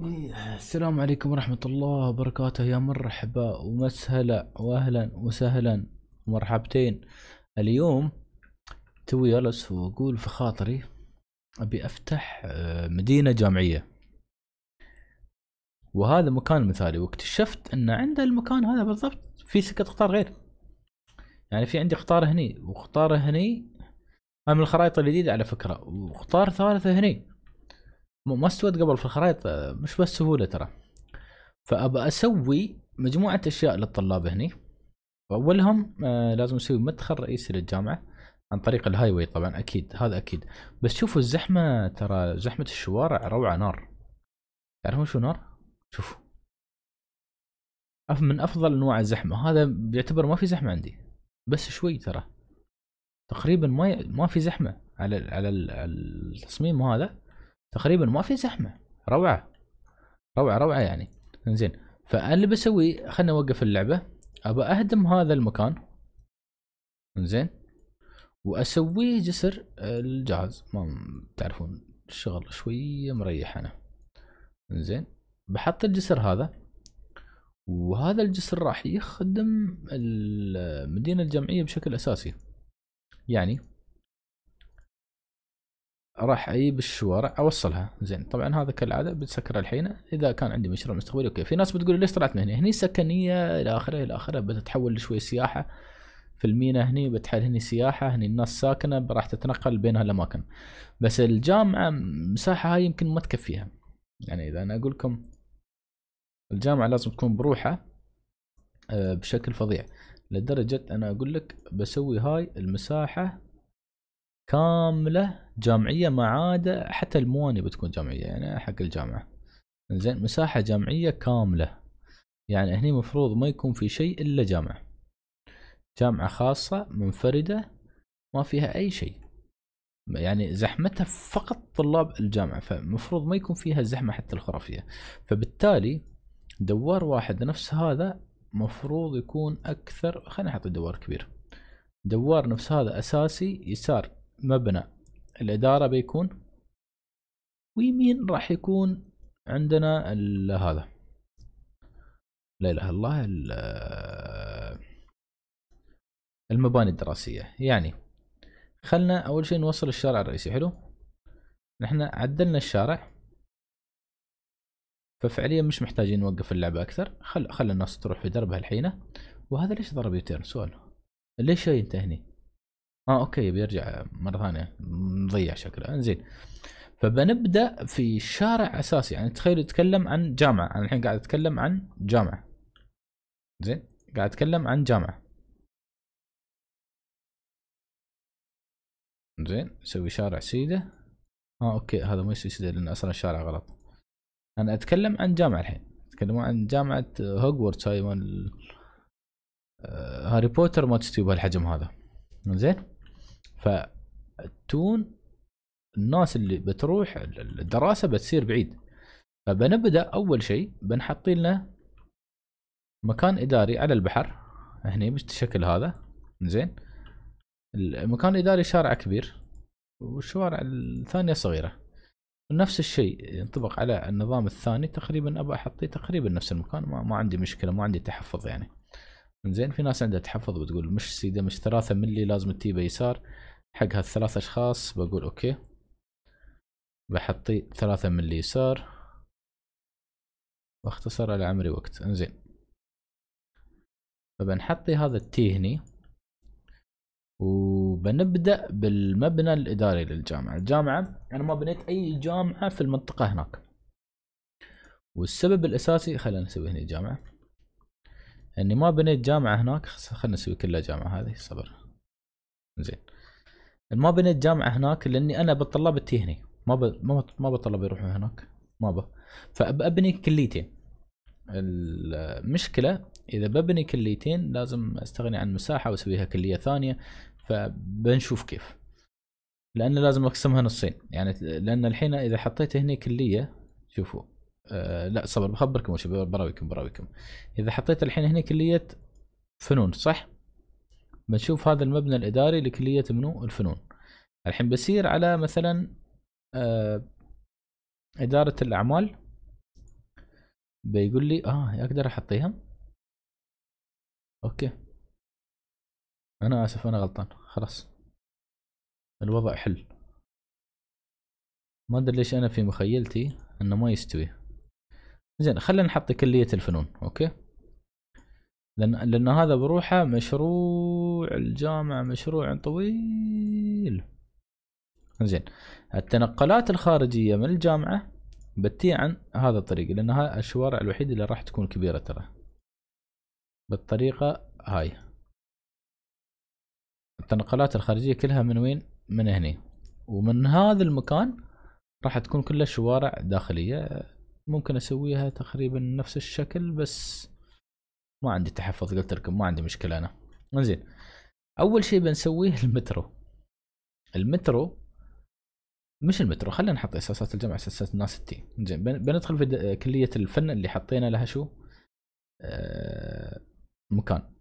السلام عليكم ورحمة الله وبركاته يا مرحبا ومسهلا واهلا وسهلا مرحبتين اليوم توي جلس واقول في خاطري ابي افتح آه، مدينة جامعية وهذا مكان مثالي واكتشفت ان عند المكان هذا بالضبط في سكة قطار غير يعني في عندي قطار هني وقطار هني من الخرائط الجديدة على فكرة وقطار ثالثة هني ما استوت قبل في الخرائط مش بس سهولة ترى فأبى أسوي مجموعة أشياء للطلاب هني اولهم آه، لازم أسوي مدخل رئيسي للجامعة عن طريق الهاي واي طبعا أكيد هذا أكيد بس شوفوا الزحمة ترى زحمة الشوارع روعة نار تعرفون شو نار؟ شوفوا من أفضل أنواع الزحمة هذا بيعتبر ما في زحمة عندي بس شوي ترى تقريبا ما ما في زحمة على على التصميم هذا تقريبا ما في زحمه روعه روعه روعه يعني زين اللي بسويه خلنا اوقف اللعبه ابى اهدم هذا المكان زين واسويه جسر الجهاز ما تعرفون الشغل شويه مريح انا زين بحط الجسر هذا وهذا الجسر راح يخدم المدينه الجمعيه بشكل اساسي يعني راح اجيب الشوارع اوصلها زين طبعا هذا كالعاده بتسكر الحين اذا كان عندي مشروع مستقبلي اوكي في ناس بتقول ليش طلعت من هنا هني سكنيه الى اخره الى اخره بتتحول شوي سياحه في المينا هني بتحل هني سياحه هني الناس ساكنه راح تتنقل بين هالاماكن بس الجامعه مساحه هاي يمكن ما تكفيها يعني اذا انا اقول لكم الجامعه لازم تكون بروحه آه، بشكل فظيع لدرجه انا اقول لك بسوي هاي المساحه كامله جامعيه ما عاد حتى المواني بتكون جامعيه يعني حق الجامعه زين مساحه جامعيه كامله يعني هني مفروض ما يكون في شيء الا جامعه جامعه خاصه منفرده ما فيها اي شيء يعني زحمتها فقط طلاب الجامعه فمفروض ما يكون فيها الزحمه حتى الخرافيه فبالتالي دوار واحد نفس هذا مفروض يكون اكثر خلينا نحط دوار كبير دوار نفس هذا اساسي يسار مبنى الإدارة بيكون ويمين راح يكون عندنا هذا لا إله إلا الله المباني الدراسية يعني خلنا أول شيء نوصل الشارع الرئيسي حلو نحن عدلنا الشارع ففعليا مش محتاجين نوقف اللعبة أكثر خل خل الناس تروح في دربها الحين وهذا ليش ضرب يوتيرن سؤال ليش انت هني؟ اه اوكي بيرجع مره ثانيه نضيع شكله انزين فبنبدا في شارع اساسي يعني تخيل اتكلم عن جامعه انا الحين قاعد اتكلم عن جامعه زين قاعد اتكلم عن جامعه زين نسوي شارع سيده اه اوكي هذا مو يصير سيده لان اصلا الشارع غلط انا اتكلم عن جامعه الحين اتكلم عن جامعه هوجورتس هاي مال آه، هاري بوتر ما تستوي بهالحجم هذا زين فالتون الناس اللي بتروح الدراسه بتصير بعيد فبنبدا اول شيء بنحط لنا مكان اداري على البحر هنا بالشكل هذا زين المكان الاداري شارع كبير والشوارع الثانيه صغيره نفس الشيء ينطبق على النظام الثاني تقريبا ابى احطيه تقريبا نفس المكان ما, ما عندي مشكله ما عندي تحفظ يعني زين في ناس عندها تحفظ بتقول مش سيده مش ثلاثة ملي لازم تجيبه يسار حق هالثلاث اشخاص بقول اوكي بحطي ثلاثة من اليسار واختصر على عمري وقت انزين فبنحطي هذا التي هني وبنبدأ بالمبنى الإداري للجامعة الجامعة أنا ما بنيت أي جامعة في المنطقة هناك والسبب الأساسي خلينا نسوي هنا جامعة أني ما بنيت جامعة هناك خلينا نسوي كلها جامعة هذه صبر زين ما بنيت جامعه هناك لاني انا بالطلاب تي هنا ما ب... ما ما بالطلاب يروحون هناك ما ب فابني كليتين المشكله اذا ببني كليتين لازم استغني عن مساحه واسويها كليه ثانيه فبنشوف كيف لان لازم اقسمها نصين يعني لان الحين اذا حطيت هنا كليه شوفوا آه لا صبر بخبركم وش براويكم براويكم اذا حطيت الحين هنا كليه فنون صح بنشوف هذا المبنى الاداري لكليه منو الفنون الحين بسير على مثلا آه، اداره الاعمال بيقول لي اه اقدر احطيها اوكي انا اسف انا غلطان خلاص الوضع حل ما ادري ليش انا في مخيلتي انه ما يستوي زين خلينا نحط كليه الفنون اوكي لان لان هذا بروحه مشروع الجامعه مشروع طويل زين التنقلات الخارجيه من الجامعه بتي عن هذا الطريق لانها الشوارع الوحيده اللي راح تكون كبيره ترى بالطريقه هاي التنقلات الخارجيه كلها من وين من هني ومن هذا المكان راح تكون كلها شوارع داخليه ممكن اسويها تقريبا نفس الشكل بس ما عندي تحفظ قلت لكم ما عندي مشكله انا زين اول شيء بنسويه المترو المترو مش المترو خلينا نحط اساسات الجامعه اساسات الناس التي زين بندخل في كليه الفن اللي حطينا لها شو آه، مكان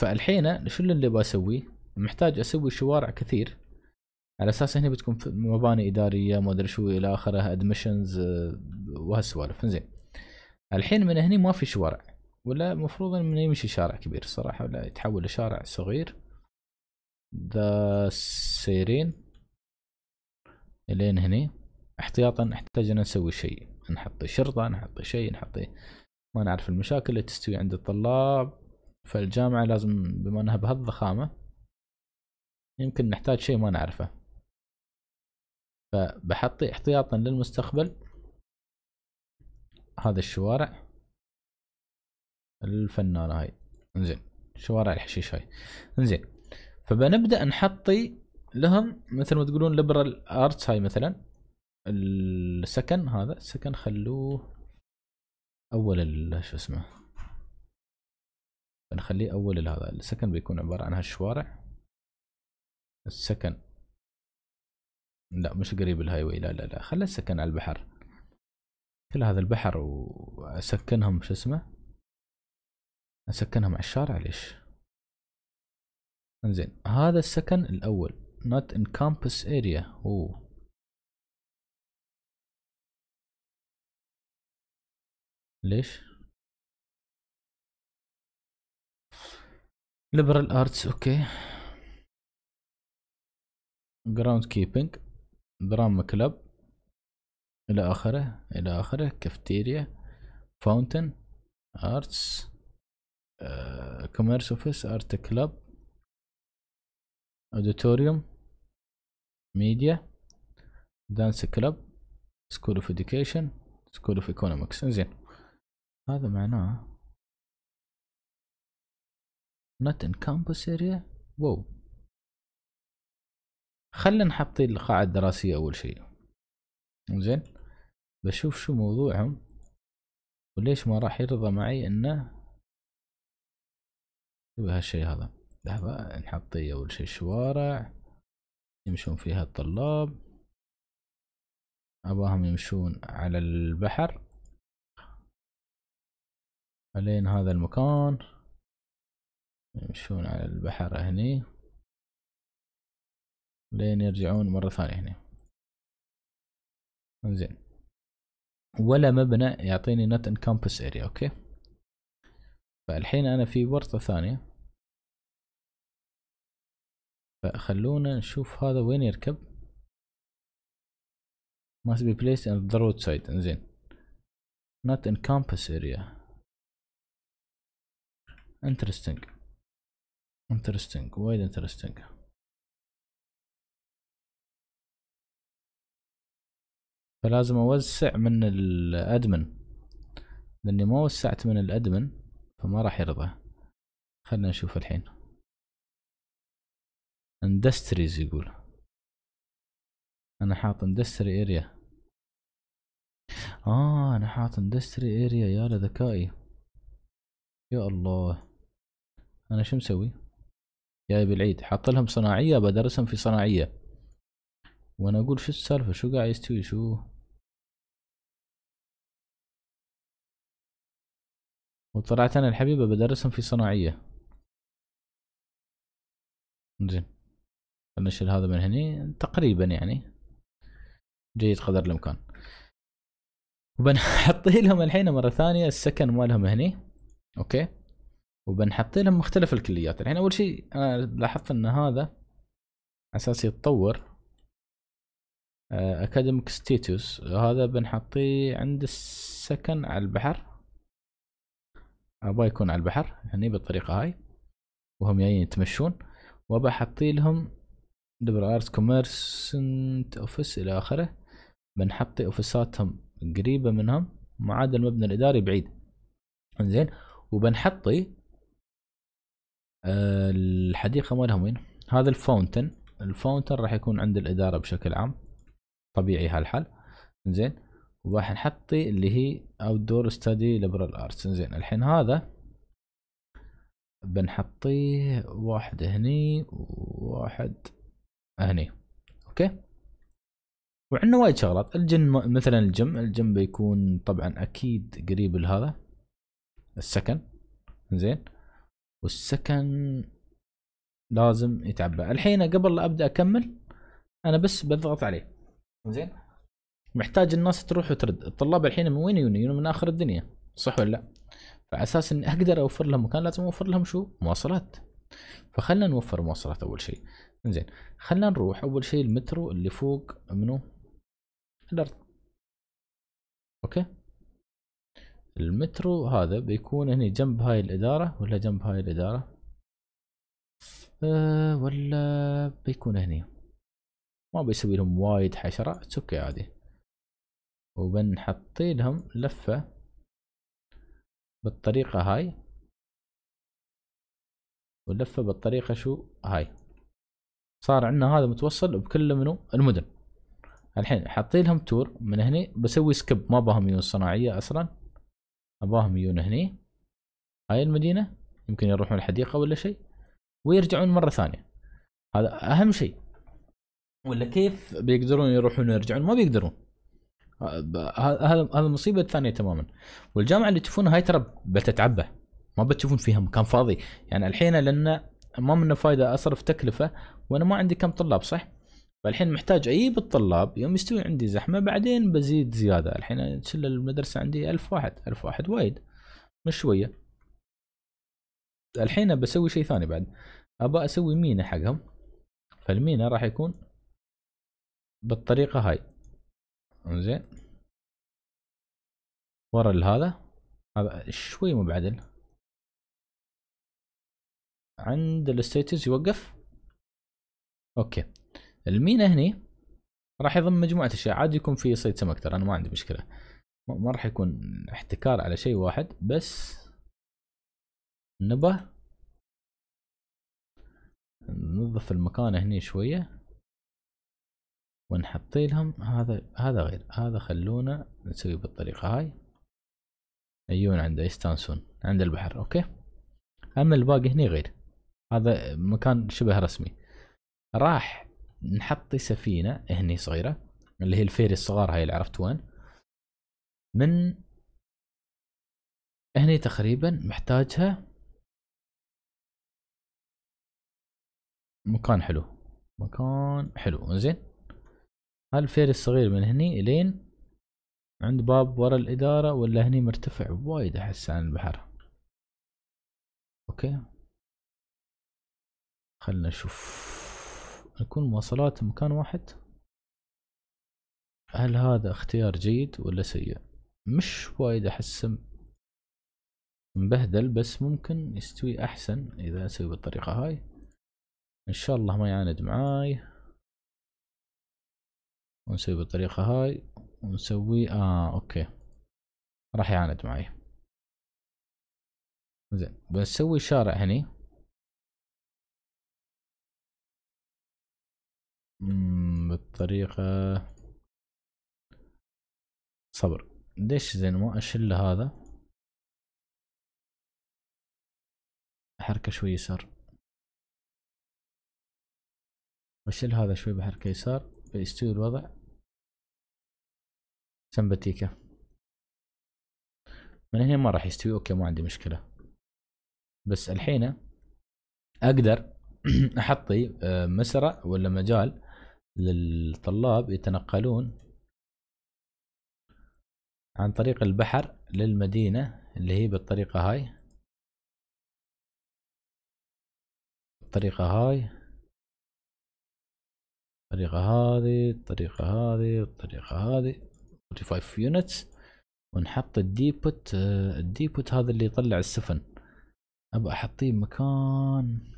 فالحين شو اللي بسويه محتاج اسوي شوارع كثير على اساس هنا بتكون مباني اداريه ما ادري شو الى اخره ادمشنز آه، وهالسوالف زين الحين من هنا ما في شوارع ولا المفروض انه يمشي شارع كبير صراحة ولا يتحول لشارع صغير ذا سيرين الين هني احتياطا ان نسوي شيء نحط شرطة نحط شيء نحط إيه. ما نعرف المشاكل اللي تستوي عند الطلاب فالجامعة لازم بما انها بهالضخامة يمكن نحتاج شيء ما نعرفه فبحط احتياطا للمستقبل هذا الشوارع الفنانة هاي انزين شوارع الحشيش هاي انزين فبنبدا نحطي لهم مثل ما تقولون ليبرال ارتس هاي مثلا السكن هذا السكن خلوه اول شو اسمه بنخليه اول هذا السكن بيكون عباره عن هالشوارع السكن لا مش قريب الهاي واي لا لا لا خلي السكن على البحر كل هذا البحر واسكنهم شو اسمه اسكنها مع الشارع ليش انزين هذا السكن الاول not in campus area اوه ليش liberal arts اوكي ground keeping دراما club الى اخره الى اخره كافتيريا فاونتن ارتس كوميرس اوفيس ارت كلاب اوديتوريوم ميديا دانس كلاب سكول اوف اديوكيشن سكول اوف ايكونومكس زين هذا معناه not ان campus اريا واو خلينا نحط القاعة الدراسية أول شيء زين بشوف شو موضوعهم وليش ما راح يرضى معي انه بهالشيء هذا لحظة نحط أول شيء شوارع يمشون فيها الطلاب أباهم يمشون على البحر ألين هذا المكان يمشون على البحر هني لين يرجعون مرة ثانية هنا زين ولا مبنى يعطيني نت انكمبس اريا اوكي فالحين انا في ورطة ثانية فخلونا نشوف هذا وين يركب must be placed on the road side انزين not in campus area interesting interesting وايد interesting فلازم اوسع من الادمن لاني ما وسعت من الادمن فما راح يرضى خلنا نشوف الحين اندستريز يقول انا حاط اندستري اريا اه انا حاط اندستري اريا يا ذكائي يا الله انا شو مسوي جاي بالعيد حاط لهم صناعيه بدرسهم في صناعيه وانا اقول شو السالفه شو قاعد يستوي شو وطلعت انا الحبيبه بدرسهم في صناعيه زين خلنا نشيل هذا من هني تقريبا يعني جيد قدر الامكان وبنحط لهم الحين مره ثانيه السكن مالهم هني اوكي وبنحط لهم مختلف الكليات الحين اول شيء انا لاحظت ان هذا اساس يتطور اكاديميك آه، ستيتوس هذا بنحطيه عند السكن على البحر ابغى يكون على البحر هني بالطريقه هاي وهم جايين يتمشون وبحطي لهم ليبرال ارتس كوميرسنت اوفيس الى اخره بنحط اوفيساتهم قريبه منهم ما المبنى الاداري بعيد انزين وبنحطي آه، الحديقه مالهم وين هذا الفاونتن الفاونتن راح يكون عند الاداره بشكل عام طبيعي هالحل انزين وراح نحطي اللي هي اوت دور ستادي ليبرال ارتس انزين الحين هذا بنحطيه واحد هني وواحد هني اوكي وعندنا وايد شغلات الجن مثلا الجم الجم بيكون طبعا اكيد قريب لهذا السكن زين والسكن لازم يتعبى الحين قبل لا ابدا اكمل انا بس بضغط عليه زين محتاج الناس تروح وترد الطلاب الحين من وين يوني يوني من اخر الدنيا صح ولا لا فعلى اساس اني اقدر اوفر لهم مكان لازم اوفر لهم شو مواصلات فخلنا نوفر مواصلات اول شيء زين خلينا نروح اول شيء المترو اللي فوق منو الارض اوكي المترو هذا بيكون هنا جنب هاي الاداره ولا جنب هاي الاداره أه ولا بيكون هنا ما بيسوي لهم وايد حشرة اوكي عادي وبنحط لهم لفة بالطريقة هاي واللفة بالطريقة شو هاي صار عندنا هذا متوصل بكل منو المدن الحين حاطين لهم تور من هني بسوي سكيب ما باهم يجون صناعيه اصلا اباهم يجون هني هاي المدينه يمكن يروحون الحديقه ولا شيء ويرجعون مره ثانيه هذا اهم شيء ولا كيف بيقدرون يروحون ويرجعون ما بيقدرون هذا هذا المصيبه الثانيه تماما والجامعه اللي تشوفونها هاي ترى بتتعبى ما بتشوفون فيها مكان فاضي يعني الحين لان ما منه فايده اصرف تكلفه وانا ما عندي كم طلاب صح؟ فالحين محتاج اجيب الطلاب يوم يستوي عندي زحمه بعدين بزيد زياده الحين شله المدرسه عندي ألف واحد ألف واحد وايد مش شويه الحين بسوي شيء ثاني بعد ابى اسوي مينا حقهم فالمينا راح يكون بالطريقه هاي انزين ورا لهذا شوي مبعدل عند الستيتس يوقف اوكي المينا هني راح يضم مجموعه اشياء عادي يكون في صيد سمك ترى انا ما عندي مشكله ما راح يكون احتكار على شيء واحد بس نبه ننظف المكان هني شويه ونحط لهم هذا هذا غير هذا خلونا نسوي بالطريقه هاي يجون عنده يستانسون عند البحر اوكي اما الباقي هني غير هذا مكان شبه رسمي راح نحطي سفينه هني صغيره اللي هي الفيري الصغار هاي اللي عرفت وين من هني تقريبا محتاجها مكان حلو مكان حلو زين هالفيري الصغير من هني لين عند باب ورا الإدارة ولا هني مرتفع وايد أحس عن البحر أوكي خلنا نشوف نكون مواصلات مكان واحد هل هذا اختيار جيد ولا سيء مش وايد احسه مبهدل بس ممكن يستوي احسن اذا اسوي بالطريقة هاي ان شاء الله ما يعاند معاي ونسوي بالطريقة هاي ونسوي اه اوكي راح يعاند معاي زين بنسوي شارع هني بالطريقة صبر ليش زين ما اشيل هذا حركة شوي يسار واشيل هذا شوي بحركة يسار فيستوي الوضع سمبتيكا من هنا ما راح يستوي اوكي ما عندي مشكلة بس الحين اقدر احطي آه، مسرع ولا مجال للطلاب يتنقلون عن طريق البحر للمدينة اللي هي بالطريقة هاي الطريقة هاي الطريقة هذه الطريقة هذه الطريقة هذه 45 يونتس ونحط الديبوت آه، الديبوت هذا اللي يطلع السفن ابى احطيه مكان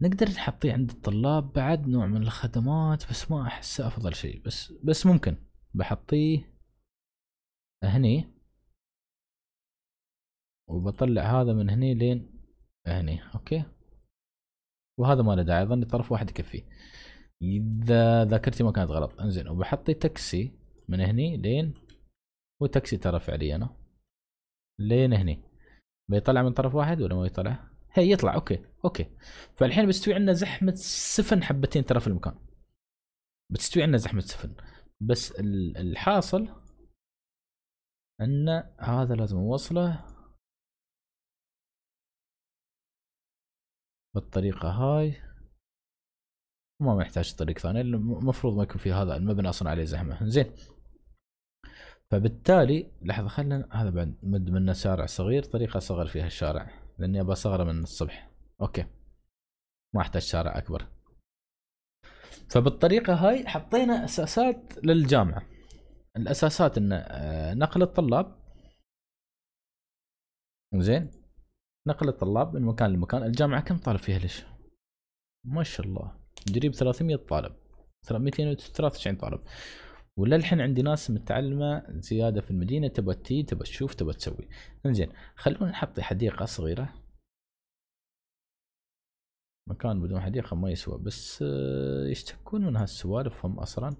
نقدر نحطيه عند الطلاب بعد نوع من الخدمات بس ما احسه افضل شيء بس بس ممكن بحطيه هني وبطلع هذا من هني لين هني اوكي وهذا ما له داعي اظن طرف واحد يكفي اذا ذاكرتي ما كانت غلط انزين وبحطي تاكسي من هني لين هو تاكسي ترى فعليا لين هني بيطلع من طرف واحد ولا ما يطلع؟ هي يطلع اوكي اوكي فالحين بتستوي عندنا زحمه سفن حبتين ترى في المكان بتستوي عندنا زحمه سفن بس الحاصل ان هذا لازم نوصله بالطريقه هاي ما محتاج طريق ثاني المفروض ما يكون في هذا المبنى اصلا عليه زحمه زين فبالتالي لحظه خلينا هذا بعد مد منه شارع صغير طريقه صغر فيها الشارع لاني ابغى صغره من الصبح اوكي ما احتاج شارع اكبر فبالطريقه هاي حطينا اساسات للجامعه الاساسات ان آه، نقل الطلاب زين نقل الطلاب من مكان لمكان الجامعه كم طالب فيها ليش ما شاء الله قريب 300 طالب 293 طالب وللحين عندي ناس متعلمه زياده في المدينه تبى تي تبى تشوف تبى تسوي انزين خلونا نحط حديقه صغيره مكان بدون حديقه ما يسوى بس آه، يشتكون من هالسوالف هم اصلا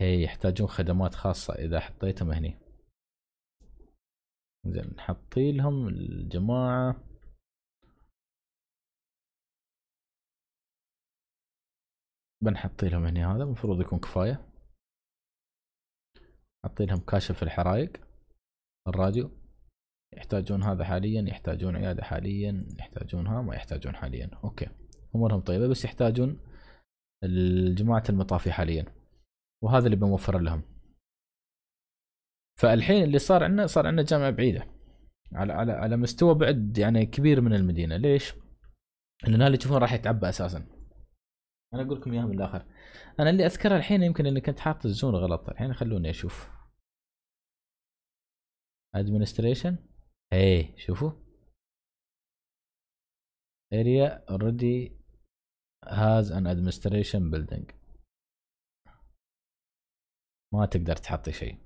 هي يحتاجون خدمات خاصه اذا حطيتهم هني زين نحطي لهم الجماعه بنحطي لهم هني هذا المفروض يكون كفايه حاطين لهم كاشف الحرايق الراديو يحتاجون هذا حاليا يحتاجون عيادة حاليا يحتاجونها ما يحتاجون حاليا اوكي امورهم طيبة بس يحتاجون جماعة المطافي حاليا وهذا اللي بنوفر لهم فالحين اللي صار عندنا صار عندنا جامعة بعيدة على على على مستوى بعد يعني كبير من المدينة ليش؟ لان اللي تشوفون راح يتعبى اساسا انا اقول لكم اياها من الاخر انا اللي اذكره الحين يمكن اني كنت حاط الزون غلط الحين خلوني اشوف ادمنستريشن اي شوفوا area already has an administration building ما تقدر تحطي شيء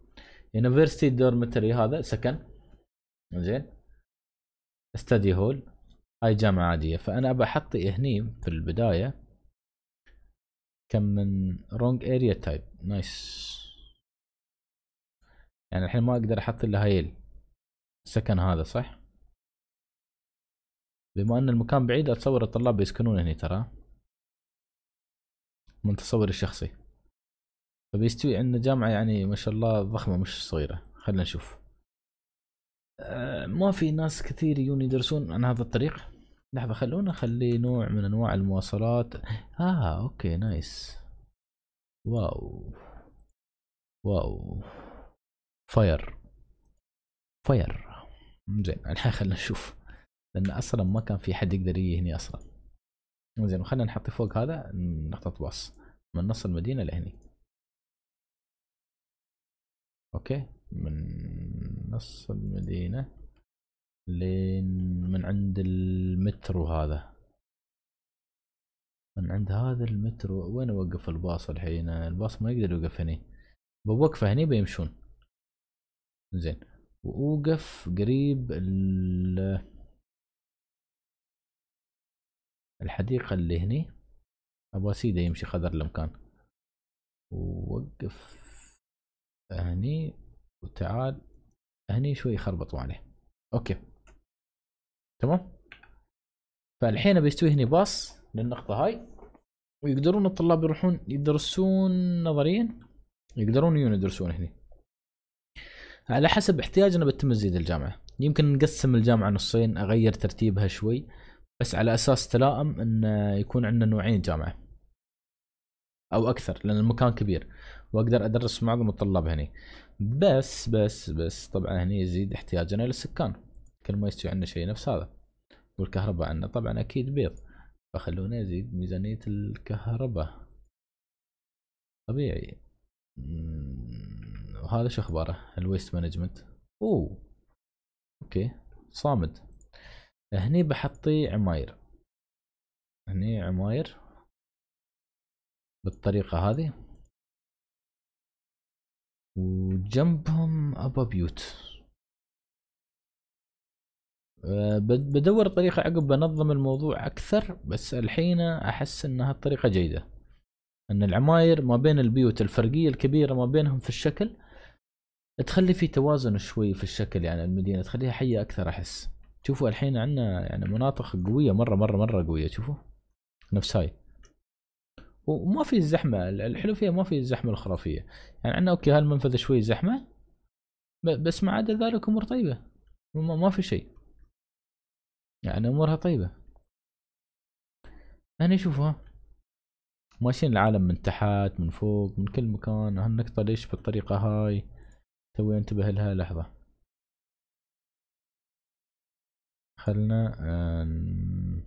يونيفرستي دورمتري هذا سكن زين استدي هول هاي جامعة عادية فأنا أبى أحط هني في البداية كم من wrong area type نايس يعني الحين ما اقدر احط الا هاي السكن هذا صح بما ان المكان بعيد اتصور الطلاب بيسكنون هنا ترى من تصوري الشخصي فبيستوي عندنا جامعة يعني ما شاء الله ضخمة مش صغيرة خلنا نشوف أه ما في ناس كثير يجون يدرسون عن هذا الطريق لحظة خلونا نخلي نوع من انواع المواصلات اه اوكي نايس واو واو فاير فاير زين الحين خلنا نشوف لان اصلا ما كان في حد يقدر يجي هنا اصلا زين وخلنا نحط فوق هذا نقطة باص من نص المدينة لهني اوكي من نص المدينة لين من عند المترو هذا من عند هذا المترو وين اوقف الباص الحين الباص ما يقدر يوقف هني بوقفه هني بيمشون زين وأوقف قريب ال الحديقة اللي هني أبغى سيده يمشي خذر المكان ووقف هني وتعال هني شوي خربطوا عليه اوكي تمام فالحين بيستوي هني باص للنقطه هاي ويقدرون الطلاب يروحون يدرسون نظريا يقدرون يجون يدرسون هني على حسب احتياجنا بالتمزيد الجامعه يمكن نقسم الجامعه نصين اغير ترتيبها شوي بس على اساس تلائم ان يكون عندنا نوعين جامعه او اكثر لان المكان كبير واقدر ادرس معظم الطلاب هني بس بس بس طبعا هني يزيد احتياجنا للسكان كل ما يستوي عندنا شيء نفس هذا والكهرباء عندنا طبعا اكيد بيض فخلونا نزيد ميزانية الكهرباء طبيعي وهذا شو اخباره الويست مانجمنت اوه اوكي صامد هني بحطي عماير هني عماير بالطريقة هذه وجنبهم ابا بيوت آه، بدور طريقة عقب بنظم الموضوع أكثر بس الحين أحس أن هالطريقة جيدة أن العماير ما بين البيوت الفرقية الكبيرة ما بينهم في الشكل تخلي في توازن شوي في الشكل يعني المدينة تخليها حية أكثر أحس شوفوا الحين عندنا يعني مناطق قوية مرة مرة مرة قوية شوفوا نفس هاي وما في الزحمة الحلو فيها ما في الزحمة الخرافية يعني عندنا أوكي هالمنفذ شوي زحمة بس ما عدا ذلك أمور طيبة ما في شيء يعني امورها طيبه انا اشوفها ماشيين العالم من تحت من فوق من كل مكان هالنقطة ليش بالطريقة هاي توي انتبه لها لحظة خلنا أن...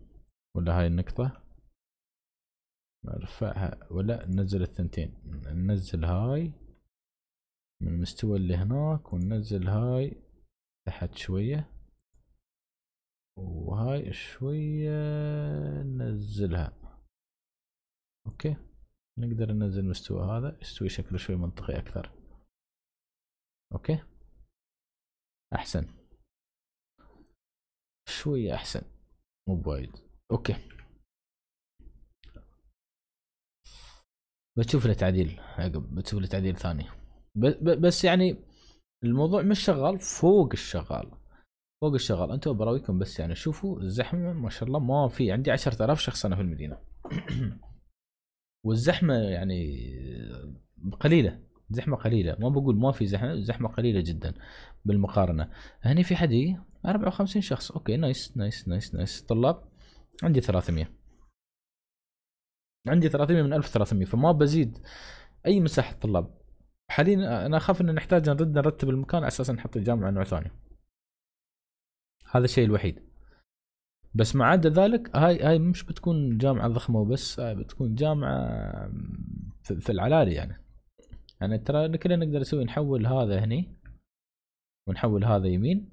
ولا هاي النقطة نرفعها ولا ننزل الثنتين ننزل هاي من المستوى اللي هناك وننزل هاي تحت شوية وهاي شوية ننزلها اوكي نقدر ننزل مستوى هذا يستوي شكله شوي منطقي اكثر اوكي احسن شوية احسن مو بوايد اوكي بتشوف له تعديل عقب بتشوف له تعديل ثاني بس يعني الموضوع مش شغال فوق الشغال فوق الشغل انتم براويكم بس يعني شوفوا الزحمه ما شاء الله ما في عندي 10000 شخص انا في المدينه والزحمه يعني قليله زحمه قليله ما بقول ما في زحمه زحمه قليله جدا بالمقارنه هني في حدي 54 شخص اوكي نايس نايس نايس نايس طلاب عندي 300 عندي 300 من 1300 فما بزيد اي مساحه طلاب حاليا انا اخاف ان نحتاج نرد نرتب المكان على اساس نحط الجامعه نوع ثاني هذا الشيء الوحيد بس ما عدا ذلك هاي هاي مش بتكون جامعه ضخمه وبس هاي بتكون جامعه في العلالي يعني يعني ترى كلنا نقدر نسوي نحول هذا هني ونحول هذا يمين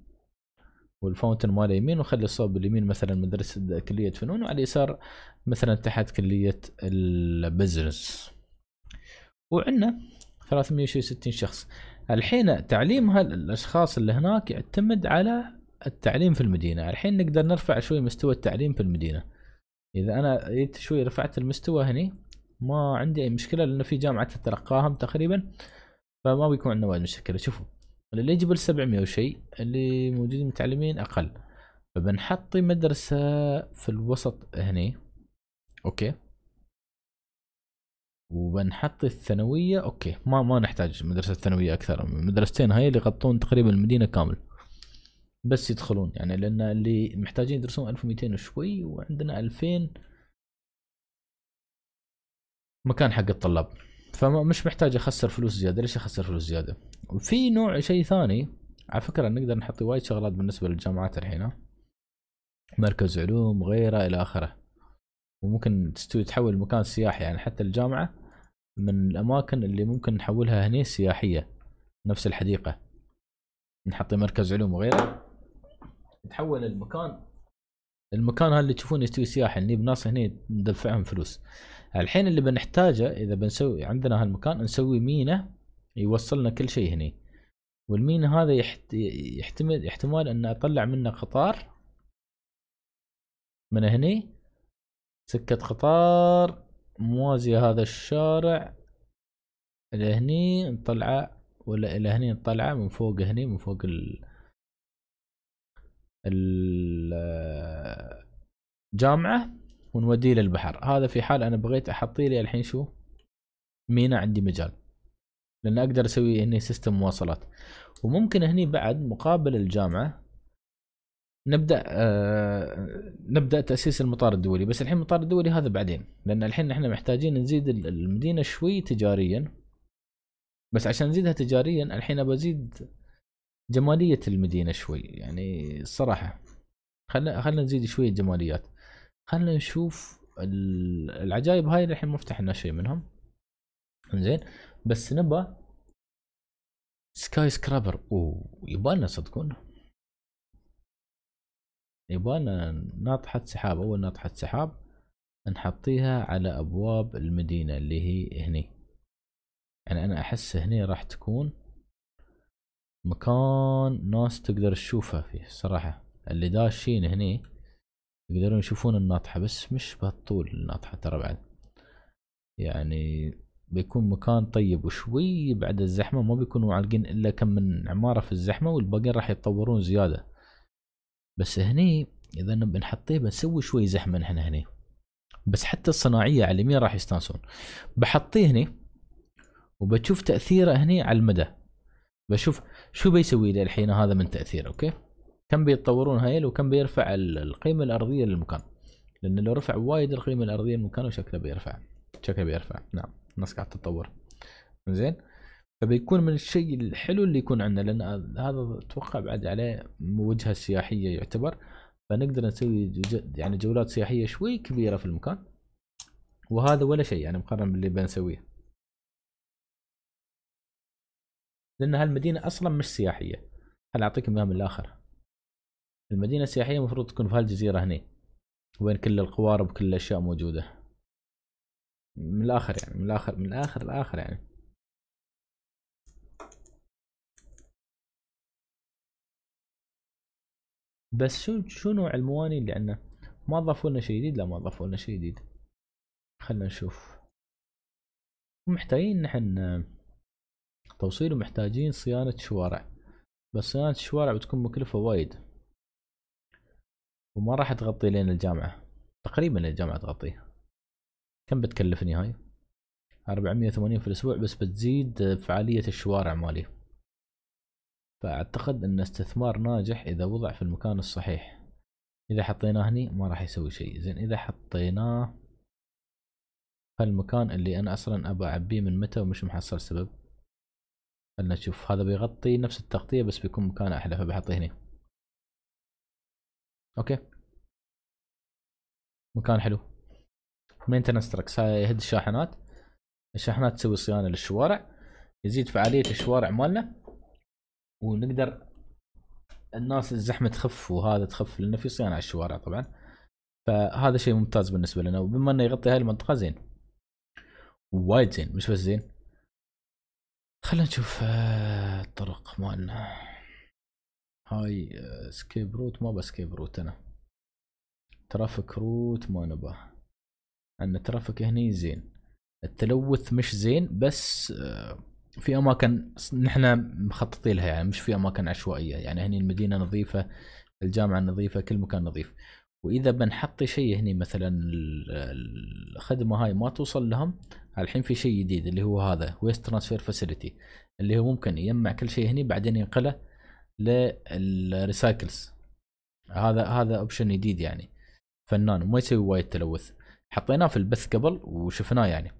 والفاونتن ماله يمين ونخلي الصوب اليمين مثلا مدرسة كلية فنون وعلى اليسار مثلا تحت كلية البزنس وعندنا 360 شخص الحين تعليم هالاشخاص اللي هناك يعتمد على التعليم في المدينة الحين نقدر نرفع شوي مستوى التعليم في المدينة إذا أنا جيت شوي رفعت المستوى هني ما عندي أي مشكلة لأنه في جامعة تتلقاهم تقريبا فما بيكون عندنا وايد مشكلة شوفوا اللي يجبل 700 وشيء اللي موجودين متعلمين أقل فبنحطي مدرسة في الوسط هني أوكي وبنحط الثانوية أوكي ما ما نحتاج مدرسة ثانوية أكثر مدرستين هاي اللي يغطون تقريبا المدينة كامل بس يدخلون يعني لان اللي محتاجين يدرسون 1200 وشوي وعندنا 2000 مكان حق الطلاب فمش محتاج اخسر فلوس زياده ليش اخسر فلوس زياده وفي نوع شيء ثاني على فكره نقدر نحط وايد شغلات بالنسبه للجامعات الحين مركز علوم وغيره الى اخره وممكن تستوي تحول مكان سياحي يعني حتى الجامعه من الاماكن اللي ممكن نحولها هني سياحيه نفس الحديقه نحط مركز علوم وغيره تحول المكان المكان هذا اللي تشوفونه يستوي سياحي نجيب ناس هنا ندفعهم فلوس الحين اللي بنحتاجه اذا بنسوي عندنا هالمكان نسوي مينا يوصلنا كل شيء هنا والمينا هذا يحت... يحتمل احتمال ان اطلع منه قطار من هني سكة قطار موازية هذا الشارع الى هني نطلعه ولا الى هني نطلعه من فوق هني من فوق ال... الجامعه ونوديه للبحر هذا في حال انا بغيت احطي لي الحين شو مينا عندي مجال لان اقدر اسوي هني سيستم مواصلات وممكن هني بعد مقابل الجامعه نبدا آه نبدا تاسيس المطار الدولي بس الحين المطار الدولي هذا بعدين لان الحين احنا محتاجين نزيد المدينه شوي تجاريا بس عشان نزيدها تجاريا الحين بزيد جماليه المدينه شوي يعني الصراحه خلنا خلنا نزيد شويه جماليات خلنا نشوف العجائب هاي الحين مفتح لنا شيء منهم زين بس نبى سكاي سكرابر اوه يبالنا صدقون يبالنا ناطحة سحاب اول ناطحة سحاب نحطيها على ابواب المدينة اللي هي هني يعني انا احس هني راح تكون مكان ناس تقدر تشوفها فيه صراحة اللي داشين هني يقدرون يشوفون الناطحة بس مش بهالطول الناطحة ترى بعد يعني بيكون مكان طيب وشوي بعد الزحمة ما بيكونوا عالقين إلا كم من عمارة في الزحمة والباقيين راح يتطورون زيادة بس هني إذا بنحطيه بنسوي شوي زحمة نحن هني بس حتى الصناعية على اليمين راح يستانسون بحطيه هني وبتشوف تأثيره هني على المدى بشوف شو بيسوي لي الحين هذا من تاثير اوكي كم بيتطورون هايل وكم بيرفع القيمه الارضيه للمكان لان لو رفع وايد القيمه الارضيه للمكان شكله بيرفع شكله بيرفع نعم الناس قاعده تتطور زين فبيكون من الشيء الحلو اللي يكون عندنا لان هذا اتوقع بعد عليه وجهه سياحيه يعتبر فنقدر نسوي يعني جولات سياحيه شوي كبيره في المكان وهذا ولا شيء يعني مقارنه باللي بنسويه لان هالمدينه اصلا مش سياحيه خل اعطيك من الاخر المدينه السياحيه المفروض تكون في هالجزيره هني وين كل القوارب وكل الاشياء موجوده من الاخر يعني من الاخر من الاخر الاخر يعني بس شو شو نوع المواني اللي عندنا ما ضافوا لنا شيء جديد لا ما ضافوا لنا شيء جديد خلنا نشوف محتاجين نحن توصيله محتاجين صيانة شوارع بس صيانة الشوارع بتكون مكلفة وايد وما راح تغطي لين الجامعة تقريبا الجامعة تغطيها كم بتكلفني هاي؟ 480 في الأسبوع بس بتزيد فعالية الشوارع مالي فأعتقد أن استثمار ناجح إذا وضع في المكان الصحيح إذا حطيناه هني ما راح يسوي شيء زين إذا حطيناه هالمكان اللي أنا أصلا أبغى أعبيه من متى ومش محصل سبب خلنا نشوف هذا بيغطي نفس التغطية بس بيكون مكان أحلى فبحطه هنا أوكي مكان حلو مينتنس تركس هاي يهد الشاحنات الشاحنات تسوي صيانة للشوارع يزيد فعالية الشوارع مالنا ونقدر الناس الزحمة تخف وهذا تخف لأنه في صيانة على الشوارع طبعا فهذا شيء ممتاز بالنسبة لنا وبما أنه يغطي هاي المنطقة زين وايد زين مش بس زين خلينا نشوف آه، الطرق مالنا هاي سكيب آه، روت ما بسكيب روت انا ترافيك روت ما نباه ان ترافيك هني زين التلوث مش زين بس آه، في اماكن نحن مخططين لها يعني مش في اماكن عشوائيه يعني هني المدينه نظيفه الجامعه نظيفه كل مكان نظيف واذا بنحط شيء هني مثلا الخدمه هاي ما توصل لهم الحين في شيء جديد اللي هو هذا ويست ترانسفير فاسيلتي اللي هو ممكن يجمع كل شيء هني بعدين ينقله للريسايكلز هذا هذا اوبشن جديد يعني فنان وما يسوي وايد تلوث حطيناه في البث قبل وشفناه يعني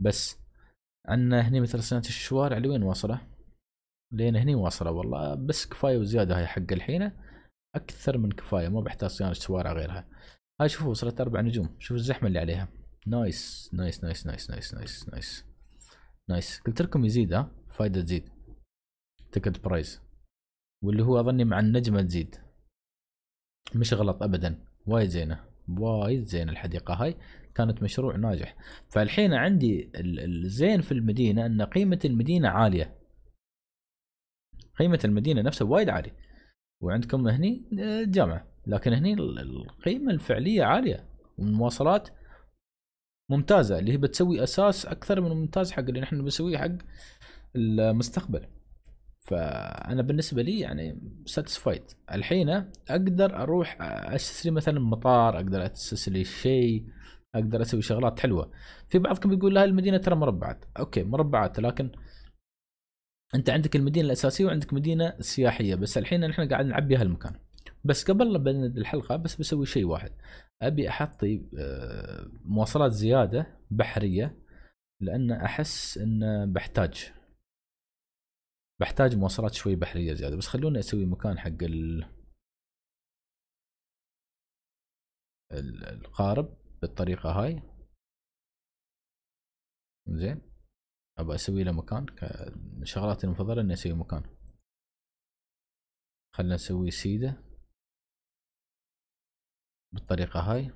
بس عندنا هني مثل صيانه الشوارع لوين واصله؟ لين هني واصله والله بس كفايه وزياده هاي حق الحينه اكثر من كفايه ما بحتاج صيانه شوارع غيرها هاي شوفوا وصلت اربع نجوم شوفوا الزحمه اللي عليها نايس نايس نايس نايس نايس نايس نايس نايس قلت لكم يزيد ها فايده تزيد تكت برايز واللي هو اظني مع النجمه تزيد مش غلط ابدا وايد زينه وايد زينه الحديقه هاي كانت مشروع ناجح فالحين عندي الزين في المدينه ان قيمه المدينه عاليه قيمه المدينه نفسها وايد عاليه وعندكم هني آه، جامعه لكن هني القيمه الفعليه عاليه والمواصلات ممتازه اللي هي بتسوي اساس اكثر من ممتاز حق اللي نحن بنسويه حق المستقبل فانا بالنسبه لي يعني ساتيسفايد الحين اقدر اروح اسس آه، لي مثلا مطار اقدر اسس لي شيء اقدر اسوي شغلات حلوه في بعضكم يقول لا المدينه ترى مربعات اوكي مربعات لكن انت عندك المدينه الاساسيه وعندك مدينه سياحيه بس الحين احنا قاعد نعبي هالمكان بس قبل لا بند الحلقه بس بسوي شيء واحد ابي احطي آه، مواصلات زياده بحريه لان احس ان بحتاج بحتاج مواصلات شوي بحريه زياده بس خلوني اسوي مكان حق ال القارب بالطريقه هاي زين ابى اسوي له مكان من شغلاتي المفضله اني اسوي مكان خلنا نسوي سيده بالطريقه هاي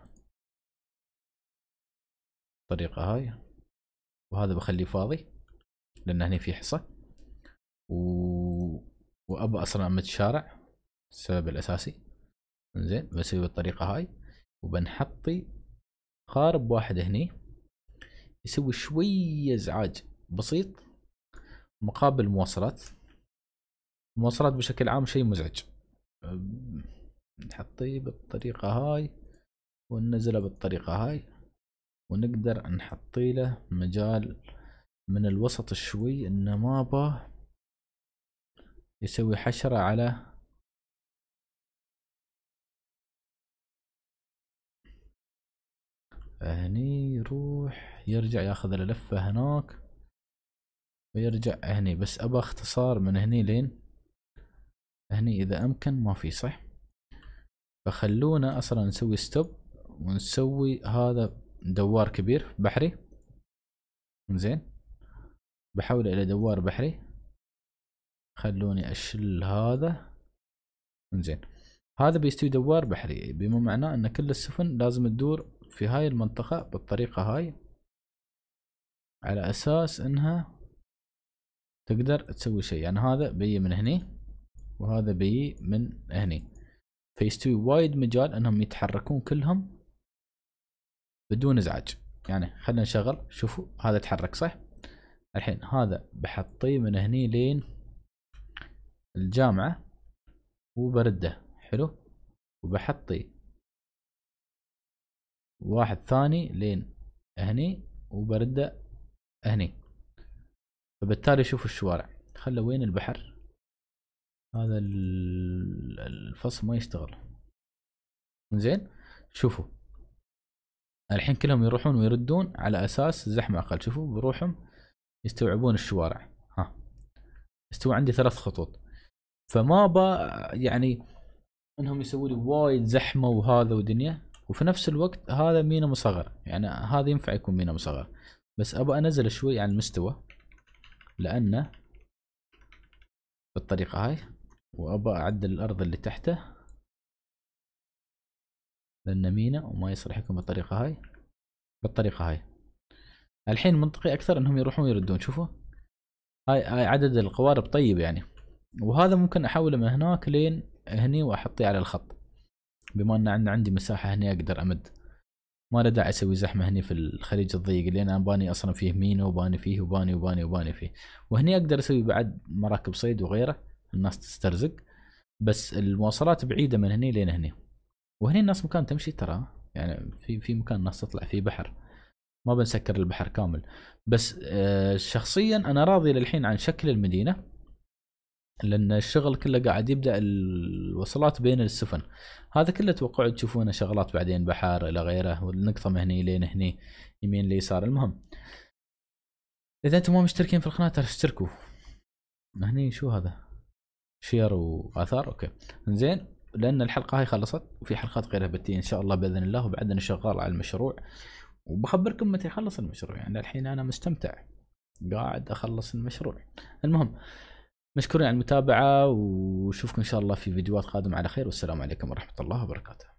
بالطريقه هاي وهذا بخليه فاضي لان هنا في حصه و... وابى اصنع متشارع السبب الاساسي زين بسوي بالطريقه هاي وبنحطي قارب واحد هني يسوي شويه ازعاج بسيط مقابل مواصلات المواصلات بشكل عام شيء مزعج نحطيه بالطريقة هاي وننزله بالطريقة هاي ونقدر نحطي له مجال من الوسط شوي انه ما باه يسوي حشرة على هني يروح يرجع ياخذ اللفة هناك بيرجع هني بس ابى اختصار من هني لين هني اذا امكن ما في صح فخلونا اصلا نسوي ستوب ونسوي هذا دوار كبير بحري زين بحوله الى دوار بحري خلوني اشل هذا زين هذا بيستوي دوار بحري بما معناه ان كل السفن لازم تدور في هاي المنطقة بالطريقة هاي على اساس انها تقدر تسوي شيء يعني هذا بيجي من هني وهذا بيجي من هني فيستوي وايد مجال انهم يتحركون كلهم بدون ازعاج يعني خلينا نشغل شوفوا هذا تحرك صح الحين هذا بحطيه من هني لين الجامعة وبرده حلو وبحطي واحد ثاني لين هني وبرده هني فبالتالي شوفوا الشوارع خلى وين البحر هذا الفصل ما يشتغل زين شوفوا الحين كلهم يروحون ويردون على اساس زحمه اقل شوفوا بروحهم يستوعبون الشوارع ها استوى عندي ثلاث خطوط فما با يعني انهم يسووا لي وايد زحمه وهذا ودنيا وفي نفس الوقت هذا مينا مصغر يعني هذا ينفع يكون مينا مصغر بس ابى انزل شوي عن المستوى لأنه بالطريقة هاي وأبى أعدل الأرض اللي تحته لأنه مينا وما يصلح لكم بالطريقة هاي بالطريقة هاي الحين منطقي أكثر أنهم يروحون يردون شوفوا هاي, هاي عدد القوارب طيب يعني وهذا ممكن أحوله من هناك لين هني وأحطيه على الخط بما أن عندي مساحة هني أقدر أمد ما له داعي اسوي زحمه هني في الخليج الضيق اللي انا باني اصلا فيه مينو وباني فيه وباني وباني وباني فيه وهني اقدر اسوي بعد مراكب صيد وغيره الناس تسترزق بس المواصلات بعيده من هني لين هني وهني الناس مكان تمشي ترى يعني في في مكان الناس تطلع فيه بحر ما بنسكر البحر كامل بس آه، شخصيا انا راضي للحين عن شكل المدينه لان الشغل كله قاعد يبدا الوصلات بين السفن هذا كله توقعوا تشوفونه شغلات بعدين بحار الى غيره والنقطه من هني لين هني يمين ليسار المهم اذا انتم ما مشتركين في القناه ترى اشتركوا هني شو هذا شير واثار اوكي زين لان الحلقه هاي خلصت وفي حلقات غيرها بتي ان شاء الله باذن الله وبعدنا شغال على المشروع وبخبركم متى يخلص المشروع يعني الحين انا مستمتع قاعد اخلص المشروع المهم مشكورين على المتابعه وشوفكم ان شاء الله في فيديوهات قادمه على خير والسلام عليكم ورحمه الله وبركاته